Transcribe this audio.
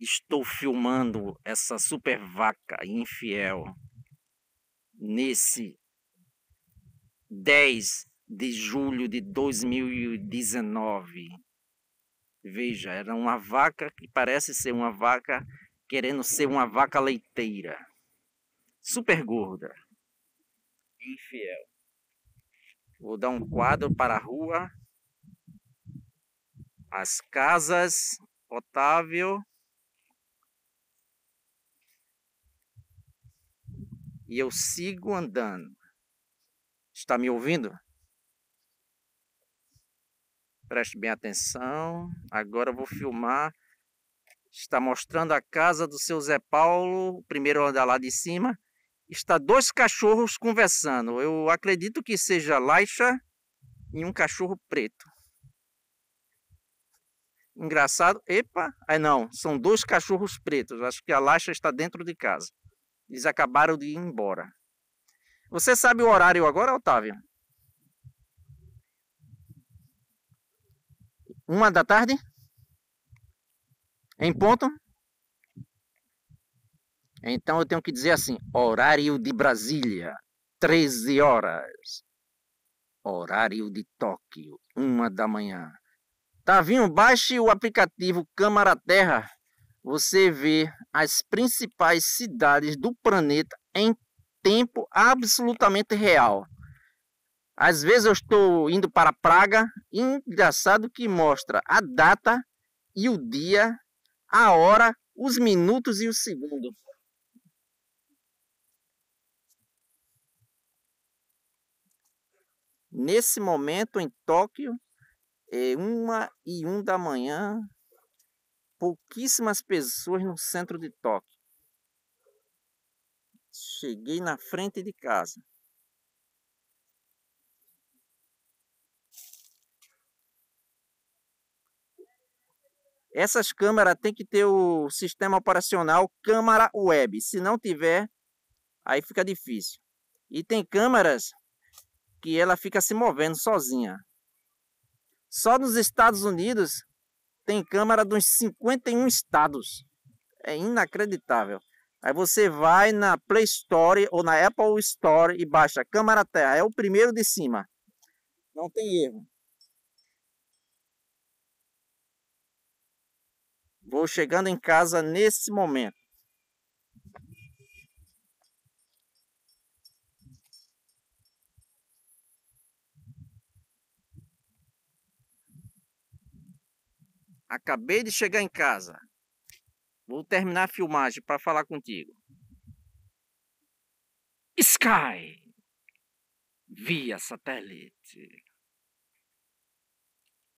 estou filmando essa super vaca infiel nesse 10 de julho de 2019. Veja, era uma vaca que parece ser uma vaca querendo ser uma vaca leiteira, super gorda, infiel. Vou dar um quadro para a rua, as casas, Otávio. e eu sigo andando. Está me ouvindo? Preste bem atenção. Agora eu vou filmar. Está mostrando a casa do seu Zé Paulo, primeiro andar lá de cima. Está dois cachorros conversando. Eu acredito que seja Laixa e um cachorro preto. Engraçado. Epa! Ah, não, são dois cachorros pretos. Acho que a Laixa está dentro de casa. Eles acabaram de ir embora. Você sabe o horário agora, Otávio? Uma da tarde? Em ponto? Então eu tenho que dizer assim: horário de Brasília, 13 horas. Horário de Tóquio, uma da manhã. Tavinho, baixe o aplicativo Câmara Terra você vê as principais cidades do planeta em tempo absolutamente real. Às vezes eu estou indo para Praga, e engraçado que mostra a data e o dia, a hora, os minutos e o segundo. Nesse momento em Tóquio, é uma e um da manhã, pouquíssimas pessoas no centro de Tóquio. Cheguei na frente de casa. Essas câmeras têm que ter o sistema operacional câmara web. Se não tiver, aí fica difícil. E tem câmeras que ela fica se movendo sozinha. Só nos Estados Unidos tem Câmara dos 51 estados. É inacreditável. Aí você vai na Play Store ou na Apple Store e baixa Câmara Terra. É o primeiro de cima. Não tem erro. Vou chegando em casa nesse momento. Acabei de chegar em casa. Vou terminar a filmagem para falar contigo. Sky via satélite.